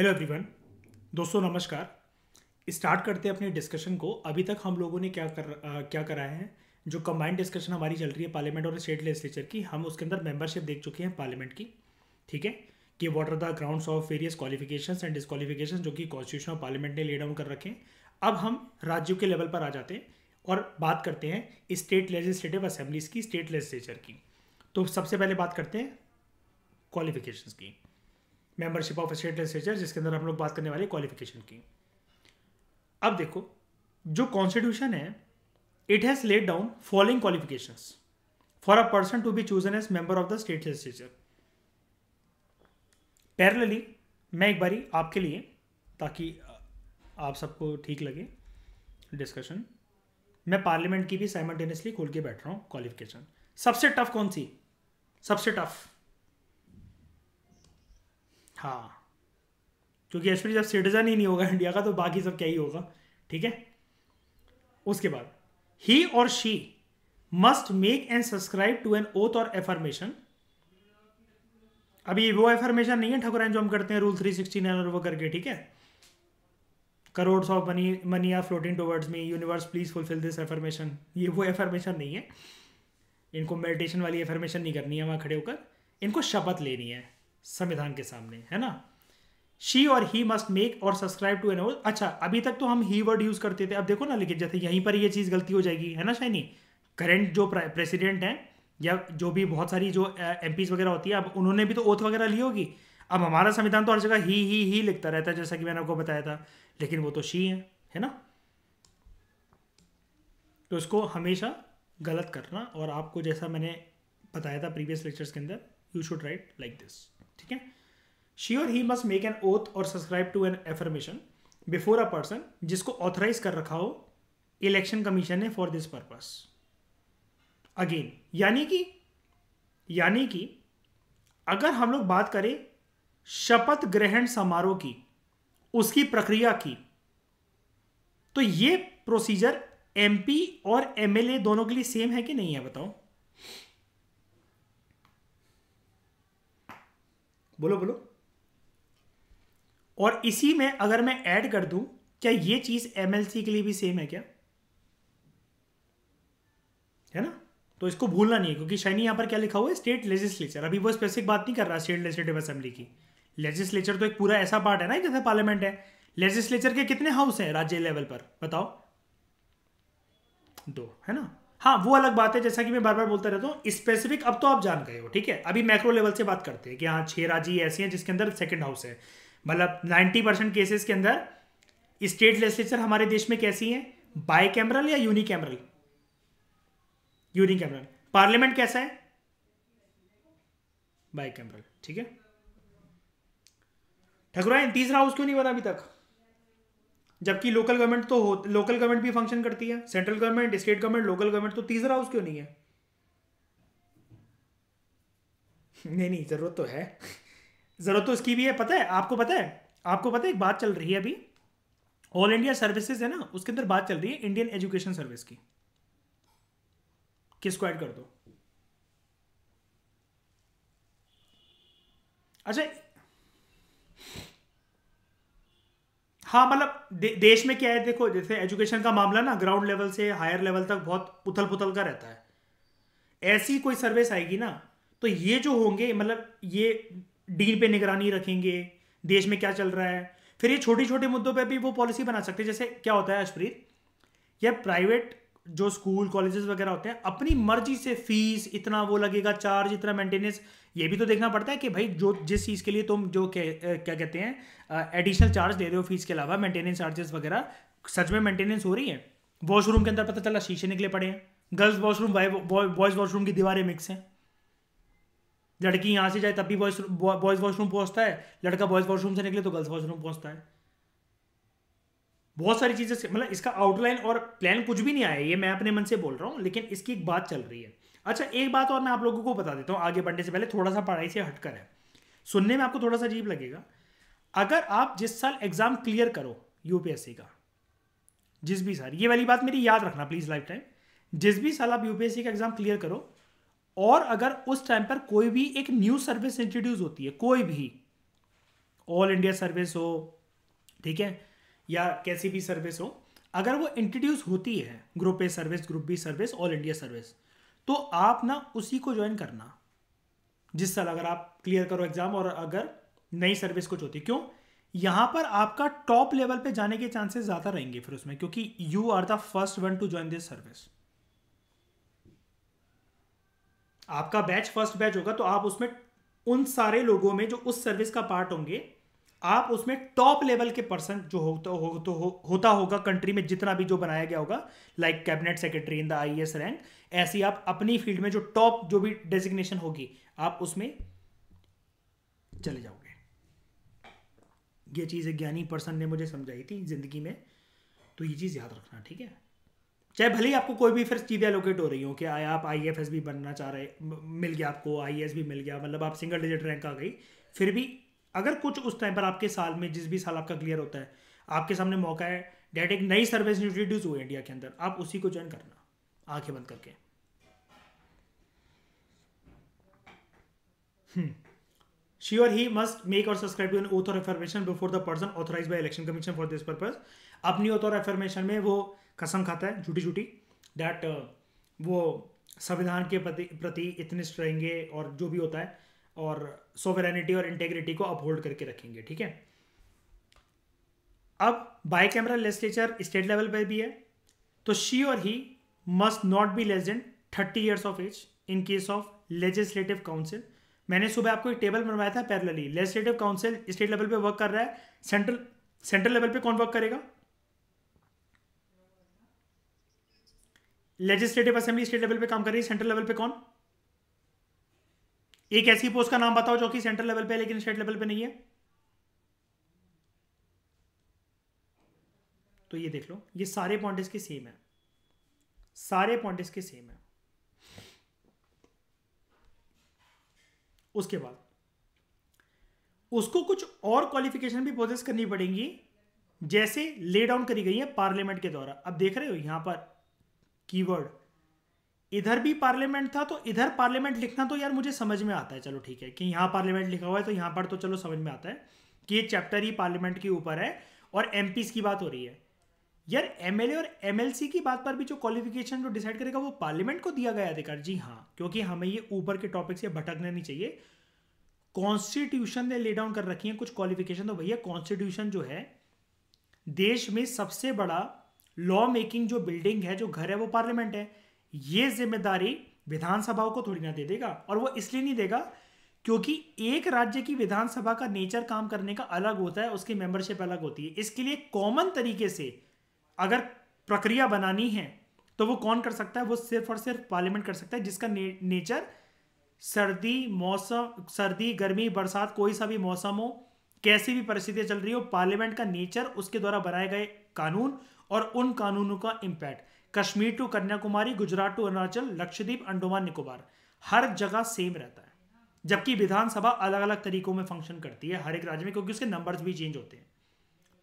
hello everyone दोस्तों नमस्कार start करते हैं अपने डिस्कशन को अभी तक हम लोगों ने क्या कर आ, क्या कराया है जो कंबाइंड डिस्कशन हमारी चल रही है पार्लियामेंट और स्टेट लेजिस्लेचर की हम उसके अंदर मेंबरशिप देख चुके हैं पार्लियामेंट की ठीक है कि what are the grounds of various qualification and disqualification जो कि कॉन्स्टिट्यूशन ऑफ पार्लियामेंट ने ले डाउन कर रखे अब हम राज्यों के लेवल पर आ जाते हैं और बात करते हैं स्टेट लेजिस्लेटिव असेंबलीज की स्टेट लेजिस्लेचर की तो सबसे पहले बात करते हैं क्वालिफिकेशंस की मेंबरशिप ऑफ स्टेट लेजिस्लेचर जिसके अंदर हम लोग बात करने वाले क्वालिफिकेशन की अब देखो जो कॉन्स्टिट्यूशन है it has laid down following qualification for a person to be chosen as member of the state legislature parallelly मैं एक बारी आपके लिए ताकि आप सबको ठीक लगे डिस्कशन मैं पार्लियामेंट की भी साइमल्टेनियसली खोल के बैठ रहा हूँ क्वालिफिकेशन सबसे टफ कौन सी सबसे टफ हाँ क्योंकि एशपी जब सिटीजन ही नहीं होगा इंडिया का तो बाकी सब क्या ही होगा ठीक है उसके बाद he or she must make and subscribe to an oath or affirmation अभी वो एफर्मेशन नहीं है ठाकुर जो हम करते हैं रूल थ्री सिक्सटी नाइन और वो करके ठीक है crore of money money are floating towards me universe please fulfil this affirmation ये वो एफर्मेशन नहीं है इनको मेडिटेशन वाली एफर्मेशन नहीं करनी है वहाँ खड़े होकर इनको शपथ लेनी है संविधान के सामने है ना शी और he must make or subscribe to an अच्छा अभी तक तो हम ही वर्ड यूज करते थे अब देखो ना लेकिन जैसे यहीं पर ये चीज गलती हो जाएगी है ना शाइनी करेंट जो प्रेसिडेंट हैं या जो भी बहुत सारी जो एम वगैरह होती है अब उन्होंने भी तो ओथ वगैरह ली होगी अब हमारा संविधान तो हर जगह ही ही ही लिखता रहता है जैसा कि मैंने आपको बताया था लेकिन वो तो शी है है ना तो इसको हमेशा गलत करना और आपको जैसा मैंने बताया था प्रीवियस लेक्चर्स के अंदर you should write like this ठीक है शी और he must make an oath or subscribe to an affirmation before a person जिसको ऑथराइज कर रखा हो इलेक्शन कमीशन ने फॉर दिस पर्पस अगेन यानी कि यानी कि अगर हम लोग बात करें शपथ ग्रहण समारोह की उसकी प्रक्रिया की तो ये प्रोसीजर एमपी और एमएलए दोनों के लिए सेम है कि नहीं है बताओ बोलो बोलो और इसी में अगर मैं ऐड कर दूं क्या ये चीज एमएलसी के लिए भी सेम है क्या है ना तो इसको भूलना नहीं है क्योंकि शाइनी यहां पर क्या लिखा हुआ है स्टेट लेजिस्लेचर अभी वो स्पेसिफिक बात नहीं कर रहा स्टेट लेजिस्लेटिव असेंबली की लेजिस्लेचर तो एक पूरा ऐसा पार्ट है ना जैसे पार्लियामेंट है लेजिस्लेचर के कितने हाउस हैं राज्य लेवल पर बताओ दो है ना हाँ वो अलग बात है जैसा कि मैं बार बार बोलता रहता हूँ स्पेसिफिक अब तो आप जान गए हो ठीक है अभी मैक्रो लेवल से बात करते हैं कि हाँ छह राज्य ऐसे हैं जिसके अंदर सेकेंड हाउस है मतलब नाइन्टी परसेंट केसेस के अंदर स्टेट लेजिस्लेचर हमारे देश में कैसी है बाई कैमरल या unicameral unicameral parliament कैसा है बाई कैमरल ठीक है ठकुरा तीसरा हाउस क्यों नहीं बना अभी तक जबकि लोकल गवर्नमेंट तो हो लोकल गवर्नमेंट भी फंक्शन करती है central government state government local government तो तीसरा हाउस क्यों नहीं है नहीं नहीं ज़रूरत तो है ज़रूरत तो इसकी भी है पता है आपको पता है आपको पता है एक बात चल रही है अभी ऑल इंडिया सर्विसेज है ना उसके अंदर बात चल रही है इंडियन एजुकेशन सर्विस की किसको ऐड कर दो अच्छा हाँ मतलब दे, देश में क्या है देखो जैसे एजुकेशन का मामला ना ग्राउंड लेवल से हायर लेवल तक बहुत उथल पुथल का रहता है ऐसी कोई सर्विस आएगी ना तो ये जो होंगे मतलब ये डीन पे निगरानी रखेंगे देश में क्या चल रहा है फिर ये छोटे छोटे मुद्दों पे भी वो पॉलिसी बना सकते हैं जैसे क्या होता है अशप्रीत यह प्राइवेट जो स्कूल कॉलेजेस वगैरह होते हैं अपनी मर्जी से फीस इतना वो लगेगा चार्ज इतना मेंटेनेंस ये भी तो देखना पड़ता है कि भाई जो जिस चीज़ के लिए तुम जो क्या क्या कहते हैं एडिशनल चार्ज दे रहे हो फीस के अलावा मेंटेनेंस चार्जेस वगैरह सच में मेंटेनेंस हो रही है वॉशरूम के अंदर पता चला शीशे निकले पड़े हैं गर्ल्स वॉशरूम बॉयज़ वॉशरूम की दीवारें मिक्स हैं लड़की यहाँ से जाए तब भी बॉयज़ वॉशरूम पहुँचता है लड़का बॉयज़ वॉशरूम से निकले तो गर्ल्स वॉशरूम पहुँचता है बहुत सारी चीज़ें मतलब इसका आउटलाइन और प्लान कुछ भी नहीं आया ये मैं अपने मन से बोल रहा हूँ लेकिन इसकी एक बात चल रही है अच्छा एक बात और मैं आप लोगों को बता देता हूँ आगे बढ़ने से पहले थोड़ा सा पढ़ाई से हटकर है सुनने में आपको थोड़ा सा अजीब लगेगा अगर आप जिस साल एग्ज़ाम क्लियर करो यूपीएससी का जिस भी साल ये वाली बात मेरी याद रखना प्लीज़ लाइफ टाइम जिस भी साल आप यूपीएससी का एग्ज़ाम क्लियर करो और अगर उस टाइम पर कोई भी एक न्यू सर्विस इंट्रोड्यूस होती है कोई भी ऑल इंडिया सर्विस हो ठीक है या कैसी भी सर्विस हो अगर वो इंट्रोड्यूस होती है group A service group B service all India service तो आप ना उसी को ज्वाइन करना जिस साल अगर आप क्लियर करो एग्जाम और अगर नई सर्विस कुछ होती क्यों यहां पर आपका टॉप लेवल पे जाने के चांसेस ज़्यादा रहेंगे फिर उसमें क्योंकि you are the first one to join this service आपका बैच फर्स्ट बैच होगा तो आप उसमें उन सारे लोगों में जो उस सर्विस का पार्ट होंगे आप उसमें टॉप लेवल के पर्सन जो होता हो तो हो, होता होगा कंट्री में जितना भी जो बनाया गया होगा like cabinet secretary in the I S rank ऐसी आप अपनी फील्ड में जो टॉप जो भी डेजिग्नेशन होगी आप उसमें चले जाओगे ये चीज़ एक ज्ञानी पर्सन ने मुझे समझाई थी ज़िंदगी में तो ये चीज़ याद रखना ठीक है चाहे भले ही आपको कोई भी फिर चीज़ें एलोकेट हो रही हो कि आप आई एफ एस भी बनना चाह रहे मिल गया आपको आई एस भी मिल गया मतलब आप सिंगल डिजिट रैंक आ गई फिर भी अगर कुछ उस टाइम पर आपके साल में जिस भी साल आपका क्लियर होता है आपके सामने मौका है डेट एक नई सर्विस इंट्रोड्यूस हुई इंडिया के अंदर आप उसी को ज्वाइन करना आंखें बंद करके she or he must make or subscribe to oath or affirmation before the person authorise by election commission for this purpose अपनी ओथ और एफर्मेशन में वो कसम खाता है झूठी झूठी दैट वो संविधान के प्रति प्रति इतने रहेंगे और जो भी होता है और सोवेरेनिटी और इंटेग्रिटी को अपहोल्ड करके रखेंगे ठीक है अब bicameral legislature state level पर भी है तो शी और he must not be less than thirty years of age in case of legislative council मैंने सुबह आपको एक टेबल बनवाया था parallelly legislative council state level पे वर्क कर रहा है सेंट्रल सेंट्रल लेवल पे कौन वर्क करेगा लेजिस्लेटिव असेंबली स्टेट लेवल पे काम कर रही है सेंट्रल लेवल पे कौन एक ऐसी पोस्ट का नाम बताओ जो कि सेंट्रल लेवल पे है लेकिन स्टेट लेवल पे नहीं है तो ये देख लो ये सारे पॉइंट इसके सेम है सारे पॉइंट इसके सेम है उसके बाद उसको कुछ और क्वालिफिकेशन भी प्रोसेस करनी पड़ेंगी जैसे ले डाउन करी गई है पार्लियामेंट के द्वारा अब देख रहे हो यहां पर कीवर्ड इधर भी पार्लियामेंट था तो इधर पार्लियामेंट लिखना तो यार मुझे समझ में आता है चलो ठीक है कि यहाँ पार्लियामेंट लिखा हुआ है तो यहाँ पर तो चलो समझ में आता है कि ये चैप्टर ही पार्लियामेंट के ऊपर है और एम की बात हो रही है यार एम और एम की बात पर भी जो क्वालिफिकेशन जो डिसाइड करेगा वो पार्लियामेंट को दिया गया अधिकार जी हाँ क्योंकि हमें ये ऊपर के टॉपिक से भटकना नहीं चाहिए कॉन्स्टिट्यूशन ने ले डाउन कर रखी है कुछ क्वालिफिकेशन तो भैया कॉन्स्टिट्यूशन जो है देश में सबसे बड़ा लॉ मेकिंग जो बिल्डिंग है जो घर है वो पार्लियामेंट है ये जिम्मेदारी विधानसभाओं को थोड़ी ना दे देगा और वो इसलिए नहीं देगा क्योंकि एक राज्य की विधानसभा का नेचर काम करने का अलग होता है उसकी मेंबरशिप अलग होती है इसके लिए कॉमन तरीके से अगर प्रक्रिया बनानी है तो वो कौन कर सकता है वो सिर्फ और सिर्फ पार्लियामेंट कर सकता है जिसका ने, नेचर सर्दी मौसम सर्दी गर्मी बरसात कोई सा भी मौसम हो कैसी भी परिस्थितियां चल रही हो पार्लियामेंट का नेचर उसके द्वारा बनाए गए कानून और उन कानूनों का impact Kashmir to Kanyakumari Gujarat to Arunachal Lakshadweep Andaman Nicobar हर जगह सेम रहता है जबकि विधानसभा अलग अलग तरीकों में फंक्शन करती है हर एक राज्य में क्योंकि उसके नंबर्स भी चेंज होते हैं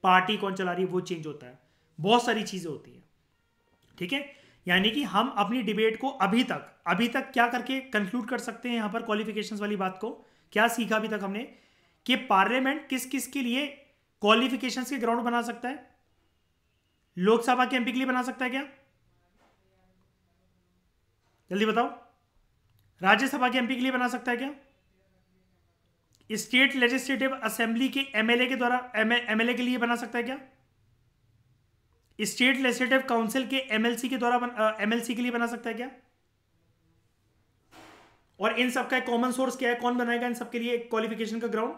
पार्टी कौन चला रही है वो चेंज होता है बहुत सारी चीज़ें होती हैं ठीक है यानी कि हम अपनी डिबेट को अभी तक अभी तक क्या करके कंक्लूड कर सकते हैं यहां पर क्वालिफिकेशंस वाली बात को क्या सीखा अभी तक हमने कि पार्लियामेंट किस किस के लिए क्वालिफिकेशंस के ग्राउंड बना सकता है लोकसभा के एमपी के लिए बना सकता है क्या जल्दी बताओ राज्यसभा के एमपी के लिए बना सकता है क्या स्टेट लेजिस्लेटिव असेंबली के एमएलए के द्वारा एमएलए के लिए बना सकता है क्या स्टेट लेजिस्लेटिव काउंसिल के एमएलसी के द्वारा एमएलसी के लिए बना सकता है क्या और इन सब का कॉमन सोर्स क्या है कौन बनाएगा इन सबके लिए क्वालिफिकेशन का ग्राउंड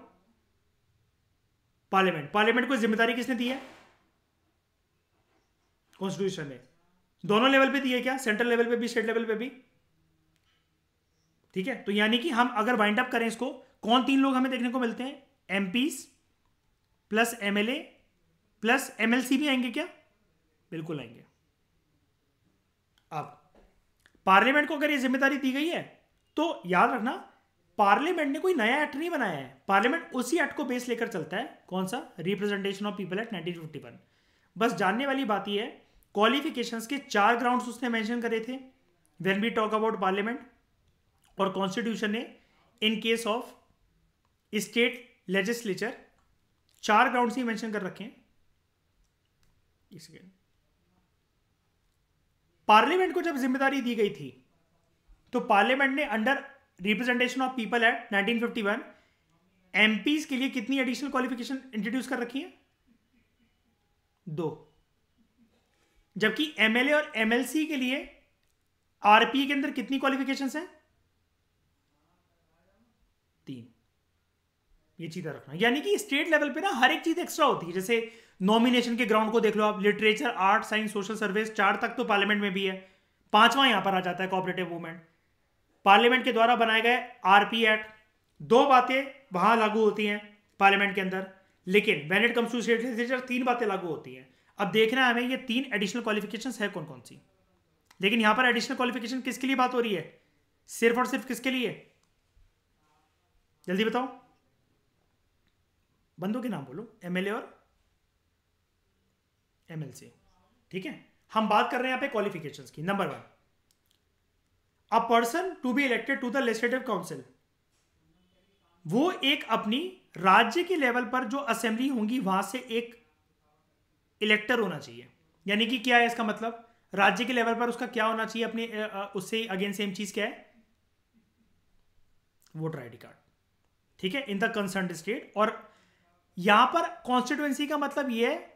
पार्लियामेंट पार्लियामेंट को जिम्मेदारी किसने दी है कॉन्स्टिट्यूशन ने दोनों लेवल पे दिए क्या सेंट्रल लेवल पे भी स्टेट लेवल पे भी ठीक है तो यानी कि हम अगर वाइंड अप करें इसको कौन तीन लोग हमें देखने को मिलते हैं M plus M plus M भी आएंगे क्या बिल्कुल आएंगे अब पार्लियामेंट को अगर ये जिम्मेदारी दी गई है तो याद रखना पार्लियामेंट ने कोई नया एक्ट नहीं बनाया है पार्लियामेंट उसी एक्ट को बेस लेकर चलता है कौन सा रिप्रेजेंटेशन ऑफ पीपल एक्ट 1951 बस जानने वाली बात यह है क्वालिफिकेशंस के चार ग्राउंड्स उसने मेंशन करे थे when we talk about parliament और कॉन्स्टिट्यूशन ने in case of state legislature चार ग्राउंड्स ही मेंशन कर रखे हैं पार्लियामेंट को जब जिम्मेदारी दी गई थी तो पार्लियामेंट ने under representation of people act 1951 MPs के लिए कितनी एडिशनल क्वालिफिकेशन इंट्रोड्यूस कर रखी है दो जबकि एमएलए और एमएलसी के लिए आरपीए के अंदर कितनी क्वालिफिकेशंस हैं तीन ये चीज़ रखना यानी कि स्टेट लेवल पे ना हर एक चीज़ एक्स्ट्रा होती है जैसे नॉमिनेशन के ग्राउंड को देख लो आप literature art science social service चार तक तो पार्लियामेंट में भी है पांचवा यहां पर आ जाता है कॉपरेटिव मूवमेंट पार्लियामेंट के द्वारा बनाए गए आरपी एक्ट दो बातें वहां लागू होती हैं पार्लियामेंट के अंदर लेकिन when it comes to state legislature तीन बातें लागू होती हैं अब देखना है हमें ये तीन एडिशनल क्वालिफिकेशन है कौन कौन सी लेकिन यहां पर एडिशनल क्वालिफिकेशन किसके लिए बात हो रही है सिर्फ और सिर्फ किसके लिए जल्दी बताओ बंदों के नाम बोलो एमएलए और एमएलसी ठीक है हम बात कर रहे हैं यहां पे क्वालिफिकेशन की number one a person to be elected to the legislative council वो एक अपनी राज्य के लेवल पर जो असेंबली होंगी वहां से एक इलेक्टर होना चाहिए यानी कि क्या है इसका मतलब राज्य के लेवल पर उसका क्या होना चाहिए अपने उससे अगेन सेम चीज क्या है वोटर आईडी कार्ड ठीक है इन द कंसर्न स्टेट और यहां पर कॉन्स्टिट्युएंसी का मतलब यह है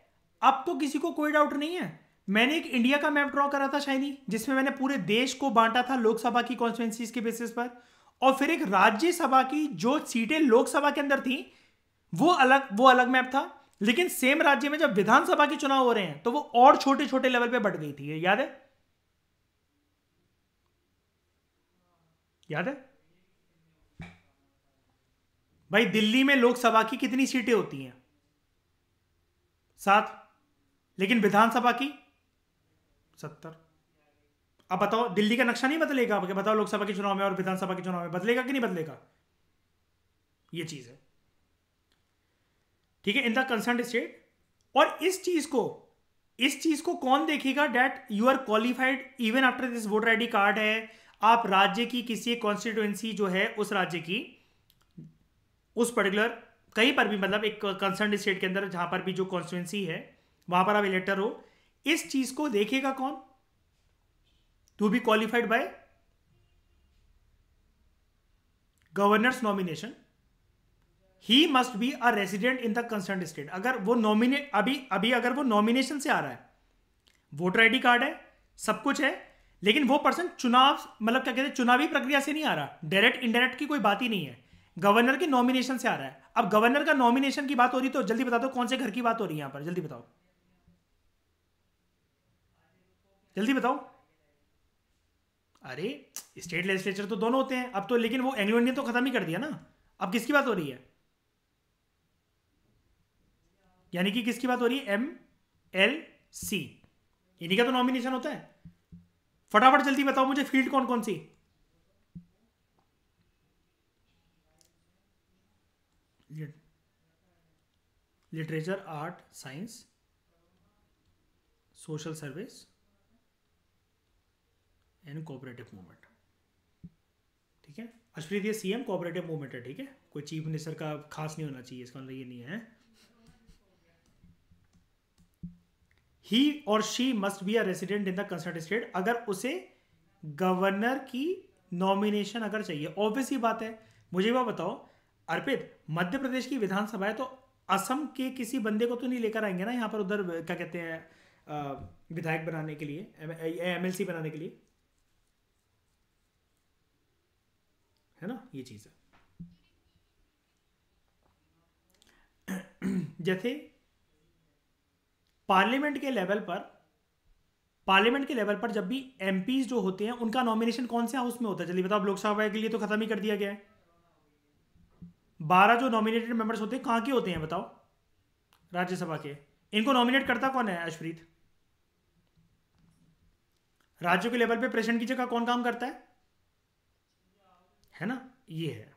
अब तो किसी को कोई डाउट नहीं है मैंने एक इंडिया का मैप ड्रॉ करा था शायद जिसमें मैंने पूरे देश को बांटा था लोकसभा की कॉन्स्टिट्युएंसीज के बेसिस पर और फिर एक राज्यसभा की जो सीटें लोकसभा के अंदर थी वो अलग वो अलग मैप था लेकिन सेम राज्य में जब विधानसभा के चुनाव हो रहे हैं तो वो और छोटे छोटे लेवल पे बढ़ गई थी ये याद है याद है भाई दिल्ली में लोकसभा की कितनी सीटें होती हैं सात लेकिन विधानसभा की सत्तर अब बताओ दिल्ली का नक्शा नहीं बदलेगा बताओ लोकसभा के चुनाव में और विधानसभा के चुनाव में बदलेगा कि नहीं बदलेगा ये चीज है ठीक है इन द कंसर्न स्टेट और इस चीज को इस चीज को कौन देखेगा that you are qualified even after this voter ID card है आप राज्य की किसी कॉन्स्टिट्युएंसी जो है उस राज्य की उस पर्टिकुलर कहीं पर भी मतलब एक कंसर्न स्टेट के अंदर जहां पर भी जो कॉन्स्टिट्युएंसी है वहां पर आप इलेक्टर हो इस चीज को देखेगा कौन to be qualified by governor's nomination he must be a resident in the concern state अगर वो नॉमिने अभी अभी अगर वो नॉमिनेशन से आ रहा है वोटर आईडी कार्ड है सब कुछ है लेकिन वो पर्सन चुनाव मतलब क्या कहते हैं चुनावी प्रक्रिया से नहीं आ रहा डायरेक्ट इनडायरेक्ट की कोई बात ही नहीं है गवर्नर के नॉमिनेशन से आ रहा है अब गवर्नर का नॉमिनेशन की बात हो रही तो जल्दी बता दो कौन से घर की बात हो रही है यहां पर जल्दी बताओ जल्दी बताओ अरे स्टेट लेजिस्लेचर तो दोनों होते हैं अब तो लेकिन वो एंग्लो इंडियन तो खत्म ही कर दिया ना अब किसकी बात हो रही है यानी कि किसकी बात हो रही है एम एल सी इन्हीं का तो नॉमिनेशन होता है फटाफट जल्दी बताओ मुझे फील्ड कौन कौन सी literature art science social service and cooperative movement ठीक है अशप्रीत सीएम कोऑपरेटिव मूवमेंट है ठीक है कोई चीफ मिनिस्टर का खास नहीं होना चाहिए इसका मतलब ये नहीं है he or she must be a resident in the concern state अगर उसे गवर्नर की नॉमिनेशन अगर चाहिए ऑब्वियस ही बात है मुझे वह बताओ अर्पित मध्य प्रदेश की विधानसभा है तो असम के किसी बंदे को तो नहीं लेकर आएंगे ना यहाँ पर उधर क्या कहते हैं विधायक बनाने के लिए एम बनाने के लिए है ना ये चीज़ है जैसे पार्लियामेंट के लेवल पर पार्लियामेंट के लेवल पर जब भी एम जो होते हैं उनका नॉमिनेशन कौन से हाउस में होता है चलिए बताओ लोकसभा के लिए तो खत्म ही कर दिया गया है बारह जो नॉमिनेटेड मेंबर्स होते हैं कहां के होते हैं बताओ राज्यसभा के इनको नॉमिनेट करता कौन है अश्वरीत राज्यों के लेवल पे प्रेसिडेंट की जगह कौन काम करता है है ना ये है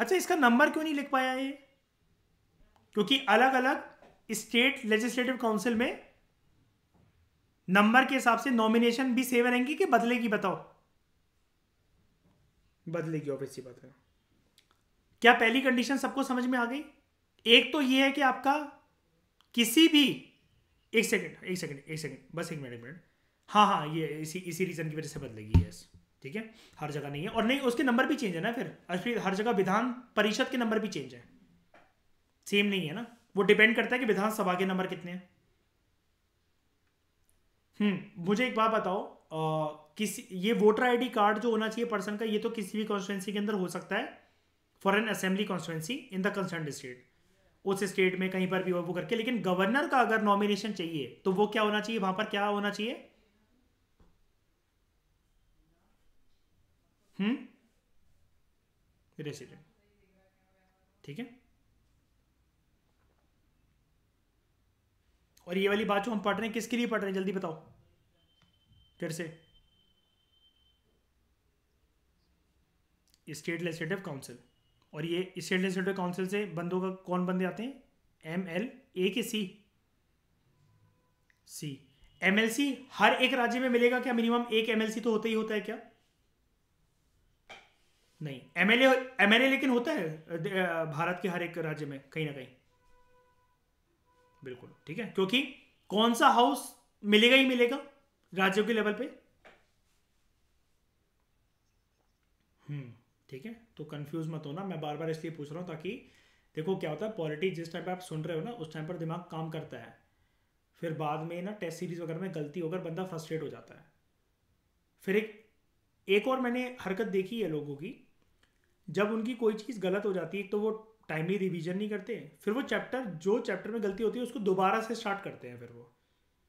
अच्छा इसका नंबर क्यों नहीं लिख पाया ये क्योंकि अलग अलग स्टेट लेजिस्लेटिव काउंसिल में नंबर के हिसाब से नॉमिनेशन भी सेवन रहेंगी कि बदले की बताओ बदले की बात है क्या पहली कंडीशन सबको समझ में आ गई एक तो यह है कि आपका किसी भी एक सेकंड एक सेकंड एक सेकंड बस एक मिनट एक मिनट हाँ हाँ ये इसी इसी रीजन की वजह से बदलेगी यस ठीक है हर जगह नहीं है और नहीं उसके नंबर भी चेंज है ना फिर हर जगह विधान परिषद के नंबर भी चेंज है सेम नहीं है ना वो डिपेंड करता है कि विधानसभा के नंबर कितने हैं हम्म मुझे एक बात बताओ आ, किसी ये वोटर आईडी कार्ड जो होना चाहिए पर्सन का ये तो किसी भी कॉन्स्टिट्यूंसी के अंदर हो सकता है for an assembly constituency in the concern state उस स्टेट में कहीं पर भी वो करके लेकिन गवर्नर का अगर नॉमिनेशन चाहिए तो वो क्या होना चाहिए वहां पर क्या होना चाहिए हम्म रेसिडेंट ठीक है और ये वाली बात जो हम पढ़ रहे हैं किसके लिए पढ़ रहे हैं जल्दी बताओ फिर से स्टेट लेजिस्लेटिव काउंसिल और ये स्टेट लेजिस्लेटिव काउंसिल से बंदों का कौन बंदे आते हैं एम एल ए के सी सी एम एल सी हर एक राज्य में मिलेगा क्या मिनिमम एक एम एल सी तो होता ही होता है क्या नहीं एमएलए एमएलए लेकिन होता है भारत के हर एक राज्य में कहीं ना कहीं बिल्कुल ठीक है क्योंकि कौन सा हाउस मिलेगा ही मिलेगा राज्यों के लेवल पे हम्म ठीक है तो कंफ्यूज मत होना मैं बार बार इसलिए पूछ रहा हूं ताकि देखो क्या होता है पॉलिटिक्स जिस टाइम पे आप सुन रहे हो ना उस टाइम पर दिमाग काम करता है फिर बाद में ना टेस्ट सीरीज वगैरह में गलती होकर बंदा फ्रस्ट्रेट हो जाता है फिर एक एक और मैंने हरकत देखी है लोगों की जब उनकी कोई चीज़ गलत हो जाती है तो वो टाइमली रिवीजन नहीं करते फिर वो चैप्टर जो चैप्टर में गलती होती है उसको दोबारा से स्टार्ट करते हैं फिर वो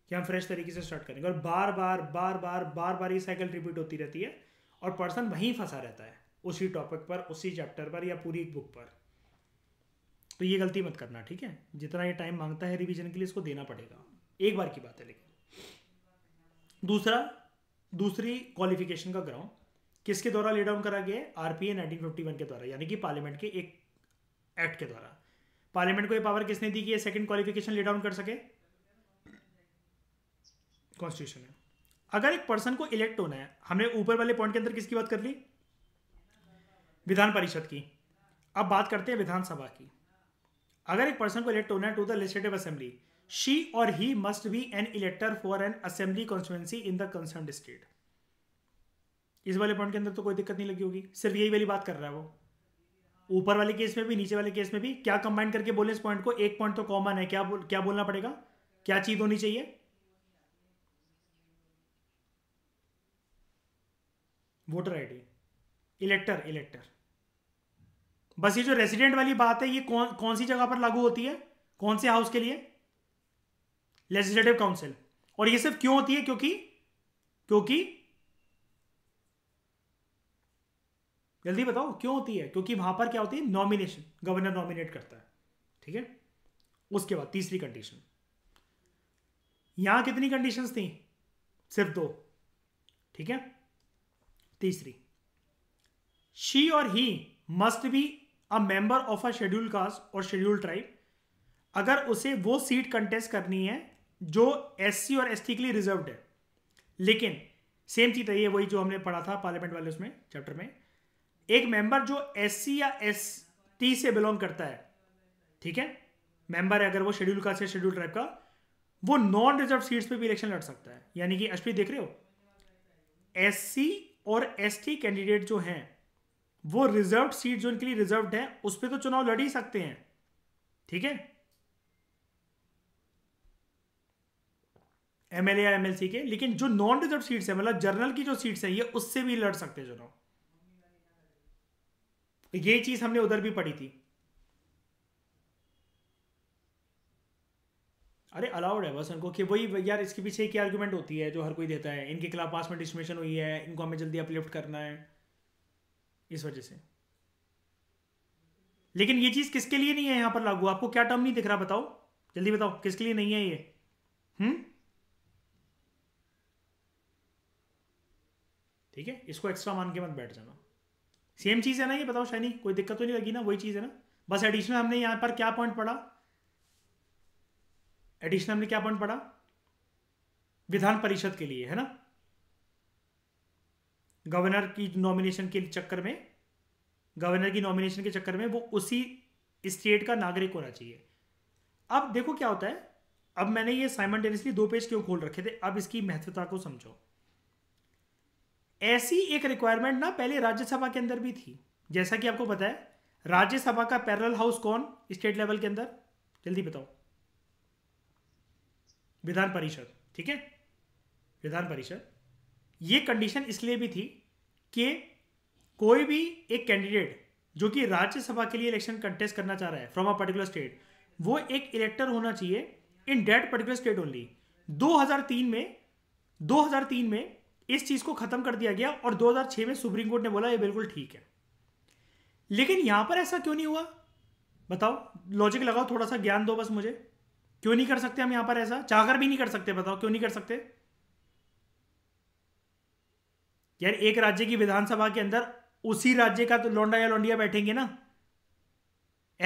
कि हम फ्रेश तरीके से स्टार्ट करेंगे और बार बार बार बार बार बार ये साइकिल रिपीट होती रहती है और पर्सन वहीं फंसा रहता है उसी टॉपिक पर उसी चैप्टर पर या पूरी बुक पर तो ये गलती मत करना ठीक है जितना ये टाइम मांगता है रिवीजन के लिए इसको देना पड़ेगा एक बार की बात है लेकिन दूसरा दूसरी क्वालिफिकेशन का ग्राउंड किसके द्वारा लेडाउन करा गया है आरपीए 1951 के द्वारा यानी कि पार्लियामेंट के एक एक्ट के द्वारा पार्लियामेंट को ये पावर किसने दी कि ये सेकंड क्वालिफिकेशन ले डाउन कर सके कॉन्स्टिट्यूशन है अगर एक पर्सन को इलेक्ट होना है हमने ऊपर वाले पॉइंट के अंदर किसकी बात कर ली विधान परिषद की अब बात करते हैं विधानसभा की अगर एक पर्सन को इलेक्ट होना है to the legislative assembly she और he must be an elector for an assembly constituency in the concern state इस वाले पॉइंट के अंदर तो कोई दिक्कत नहीं लगी होगी सिर्फ यही वाली बात कर रहा है वो ऊपर वाले केस में भी नीचे वाले केस में भी क्या कंबाइन करके बोले इस पॉइंट को एक पॉइंट तो कॉमन है क्या बोल, क्या बोलना पड़ेगा क्या चीज होनी चाहिए वोटर आईडी इलेक्टर इलेक्टर बस ये जो रेसिडेंट वाली बात है ये कौन कौन सी जगह पर लागू होती है कौन से हाउस के लिए लेजिस्लेटिव काउंसिल और ये सिर्फ क्यों होती है क्योंकि क्योंकि जल्दी बताओ क्यों होती है क्योंकि वहां पर क्या होती है नॉमिनेशन गवर्नर नॉमिनेट करता है ठीक है उसके बाद तीसरी कंडीशन यहां कितनी कंडीशन थी सिर्फ दो ठीक है तीसरी शी और he must be a member of a schedule caste or schedule tribe अगर उसे वो सीट कंटेस्ट करनी है जो एससी और एसटी के लिए रिजर्व है लेकिन सेम चीज रही है वही जो हमने पढ़ा था पार्लियामेंट वाले उसमें चैप्टर में एक मेंबर जो एस या एस टी से बिलोंग करता है ठीक है मेंबर है अगर वो शेड्यूल का शेड्यूल ट्राइब का वो नॉन रिजर्व सीट्स पे भी इलेक्शन लड़ सकता है यानी कि अश्वी देख रहे हो एस और एस कैंडिडेट जो हैं वो रिजर्व सीट जो इनके लिए रिजर्व है उस पर तो चुनाव लड़ ही सकते हैं ठीक है एमएलए या एमएलसी के लेकिन जो नॉन रिजर्व सीट्स है मतलब जर्नल की जो सीट्स है ये उससे भी लड़ सकते हैं चुनाव ये चीज हमने उधर भी पढ़ी थी अरे अलाउड है बस उनको कि वही यार इसके पीछे एक आर्ग्यूमेंट होती है जो हर कोई देता है इनके खिलाफ पास में डिस्मिशन हुई है इनको हमें जल्दी अपलिफ्ट करना है इस वजह से लेकिन ये चीज़ किसके लिए नहीं है यहां पर लागू आपको क्या टर्म नहीं दिख रहा बताओ जल्दी बताओ किसके लिए नहीं है ये हम्म ठीक है इसको एक्स्ट्रा मान के मत बैठ जाना सेम चीज़ है ना ये बताओ शाइनी कोई दिक्कत तो नहीं लगी ना वही चीज़ है ना बस एडिशनल हमने यहाँ पर क्या पॉइंट पढ़ा एडिशनल हमने क्या पॉइंट पढ़ा विधान परिषद के लिए है ना गवर्नर की नॉमिनेशन के चक्कर में गवर्नर की नॉमिनेशन के चक्कर में वो उसी स्टेट का नागरिक होना चाहिए अब देखो क्या होता है अब मैंने ये टेनिस दो पेज क्यों खोल रखे थे अब इसकी महत्वता को समझो ऐसी एक रिक्वायरमेंट ना पहले राज्यसभा के अंदर भी थी जैसा कि आपको पता है राज्यसभा का पैरल हाउस कौन स्टेट लेवल के अंदर जल्दी बताओ विधान परिषद ठीक है विधान परिषद ये कंडीशन इसलिए भी थी कि कोई भी एक कैंडिडेट जो कि राज्यसभा के लिए इलेक्शन कंटेस्ट करना चाह रहा है फ्रॉम अ पर्टिकुलर स्टेट वो एक इलेक्टर होना चाहिए in that particular state only 2003 में 2003 में इस चीज को खत्म कर दिया गया और 2006 में सुप्रीम कोर्ट ने बोला ये बिल्कुल ठीक है लेकिन यहां पर ऐसा क्यों नहीं हुआ बताओ लॉजिक लगाओ थोड़ा सा ज्ञान दो बस मुझे क्यों नहीं कर सकते हम यहां पर ऐसा चाहकर भी नहीं कर सकते बताओ क्यों नहीं कर सकते यार एक राज्य की विधानसभा के अंदर उसी राज्य का तो लौंडा या लौंडिया बैठेंगे ना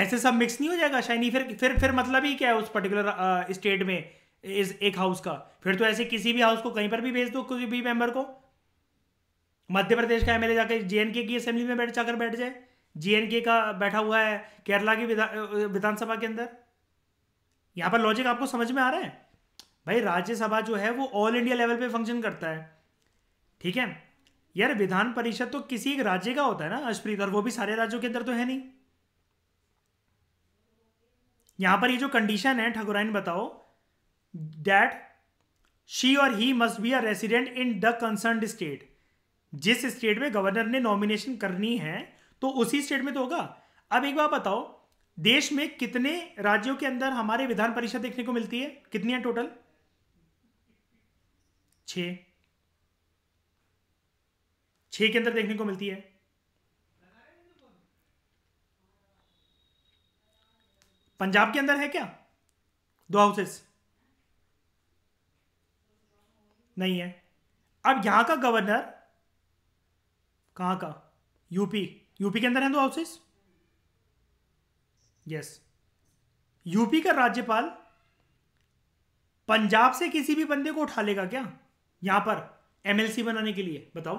ऐसे सब मिक्स नहीं हो जाएगा शायनी फिर फिर फिर मतलब ही क्या है उस पर्टिकुलर स्टेट में इस एक हाउस का फिर तो ऐसे किसी भी हाउस को कहीं पर भी भेज दो किसी भी मेंबर को मध्य प्रदेश का एमएलए जाके जेएनके की असेंबली में बैठ जाकर बैठ जाए जेएनके का बैठा हुआ है केरला की विधानसभा के अंदर यहां पर लॉजिक आपको समझ में आ रहा है भाई राज्यसभा जो है वो ऑल इंडिया लेवल पे फंक्शन करता है ठीक है यार विधान परिषद तो किसी एक राज्य का होता है ना स्पीकर वो भी सारे राज्यों के अंदर तो है नहीं यहां पर ये जो कंडीशन है ठकुराइन बताओ that शी और he must be a resident in the concern state जिस स्टेट में गवर्नर ने नॉमिनेशन करनी है तो उसी स्टेट में तो होगा अब एक बार बताओ देश में कितने राज्यों के अंदर हमारे विधान परिषद देखने को मिलती है कितनी है टोटल छ छ के अंदर देखने को मिलती है पंजाब के अंदर है क्या दो हाउसेस नहीं है अब यहां का गवर्नर कहां का यूपी यूपी के अंदर हैं दो हाउसेस यस यूपी का राज्यपाल पंजाब से किसी भी बंदे को उठा लेगा क्या यहां पर एमएलसी बनाने के लिए बताओ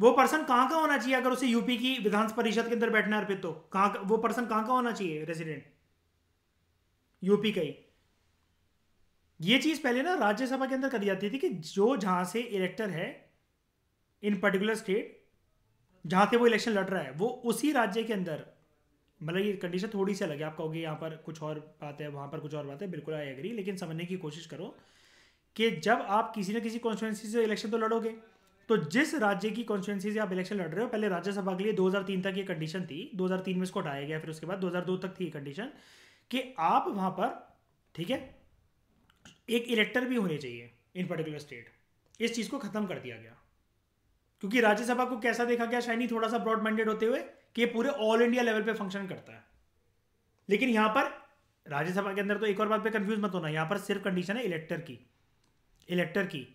वो पर्सन कहां का होना चाहिए अगर उसे यूपी की विधान परिषद के अंदर बैठना अर्पित तो कहां वो पर्सन कहां का होना चाहिए रेसिडेंट यूपी का ही ये चीज़ पहले ना राज्यसभा के अंदर करी जाती थी कि जो जहां से इलेक्टर है इन पर्टिकुलर स्टेट जहां से वो इलेक्शन लड़ रहा है वो उसी राज्य के अंदर मतलब ये कंडीशन थोड़ी सी अलग है आप कहोगे यहाँ पर कुछ और बात है वहां पर कुछ और बात है बिल्कुल आई एग्री लेकिन समझने की कोशिश करो कि जब आप किसी ना किसी कॉन्स्टिट्यूंसी से इलेक्शन तो लड़ोगे तो जिस राज्य की कॉन्स्टिट्यूंसी से आप इलेक्शन लड़ रहे हो पहले राज्यसभा के लिए 2003 तक ये कंडीशन थी 2003 में इसको हटाया गया फिर उसके बाद 2002 तक थी ये कंडीशन कि आप वहां पर ठीक है एक इलेक्टर भी होने चाहिए इन पर्टिकुलर स्टेट इस चीज़ को ख़त्म कर दिया गया क्योंकि राज्यसभा को कैसा देखा गया शायद थोड़ा सा ब्रॉड माइंडेड होते हुए कि पूरे ऑल इंडिया लेवल पे फंक्शन करता है लेकिन यहां पर राज्यसभा के अंदर तो एक और बात पे कंफ्यूज मत होना यहां पर सिर्फ कंडीशन है इलेक्टर की इलेक्टर की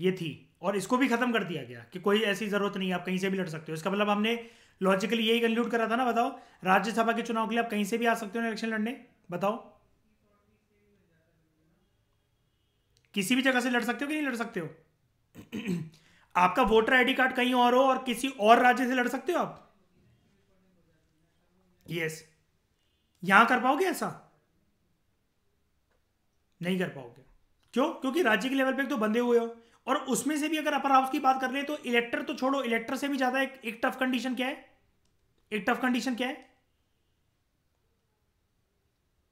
ये थी और इसको भी खत्म कर दिया गया कि कोई ऐसी जरूरत नहीं आप कहीं से भी लड़ सकते हो इसका मतलब हमने लॉजिकली यही कंक्लूड करा था ना बताओ राज्यसभा के चुनाव के लिए आप कहीं से भी आ सकते हो इलेक्शन लड़ने बताओ किसी भी जगह से लड़ सकते हो कि नहीं लड़ सकते हो आपका वोटर आईडी कार्ड कहीं और हो और किसी और राज्य से लड़ सकते हो आप यस यहां कर पाओगे ऐसा नहीं कर पाओगे क्यों क्योंकि राज्य के लेवल पे तो बंधे हुए हो और उसमें से भी अगर अपर हाउस की बात कर ले तो इलेक्टर तो छोड़ो इलेक्टर से भी ज्यादा एक, एक टफ कंडीशन क्या है एक टफ कंडीशन क्या है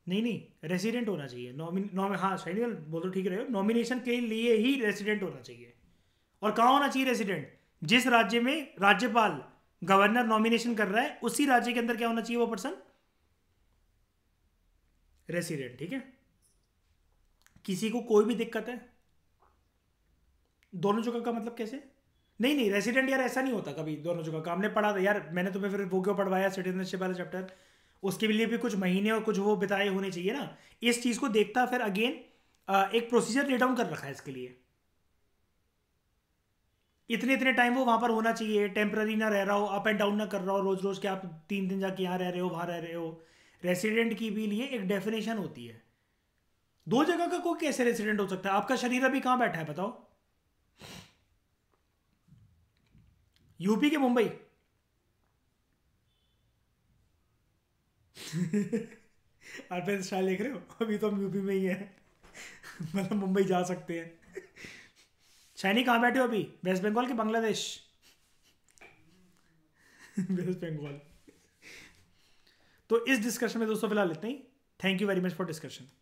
नहीं नहीं रेसिडेंट होना चाहिए नॉमिन हाँ शाइनियल बोल तो ठीक रहे हो नॉमिनेशन के लिए ही रेसिडेंट होना चाहिए और कहाँ होना चाहिए रेसिडेंट जिस राज्य में राज्यपाल गवर्नर नॉमिनेशन कर रहा है उसी राज्य के अंदर क्या होना चाहिए वो पर्सन रेसिडेंट ठीक है किसी को कोई भी दिक्कत है दोनों जगह का मतलब कैसे नहीं नहीं रेसिडेंट यार ऐसा नहीं होता कभी दोनों जगह का हमने पढ़ा था यार मैंने तुम्हें फिर वो क्यों पढ़वाया सिटीजनशिप वाला चैप्टर उसके लिए भी कुछ महीने और कुछ वो बिताए होने चाहिए ना इस चीज़ को देखता फिर अगेन एक प्रोसीजर ले डाउन कर रखा है इसके लिए इतने इतने टाइम वो वहां पर होना चाहिए टेम्प्ररी ना रह रहा हो अप एंड डाउन ना कर रहा हो रोज़ रोज़ के आप तीन दिन जाके यहां रह रहे हो वहां रह रहे हो रेसिडेंट की भी लिए एक डेफिनेशन होती है दो जगह का कोई कैसे रेसिडेंट हो सकता है आपका शरीर अभी कहां बैठा है बताओ यूपी के मुंबई अर्बन शाह लिख रहे हो अभी तो हम यूपी में ही हैं मतलब मुंबई जा सकते हैं शाइनी कहाँ बैठे हो अभी वेस्ट बंगाल के बांग्लादेश वेस्ट बंगाल तो इस डिस्कशन में दोस्तों फिलहाल इतना ही thank you very much for discussion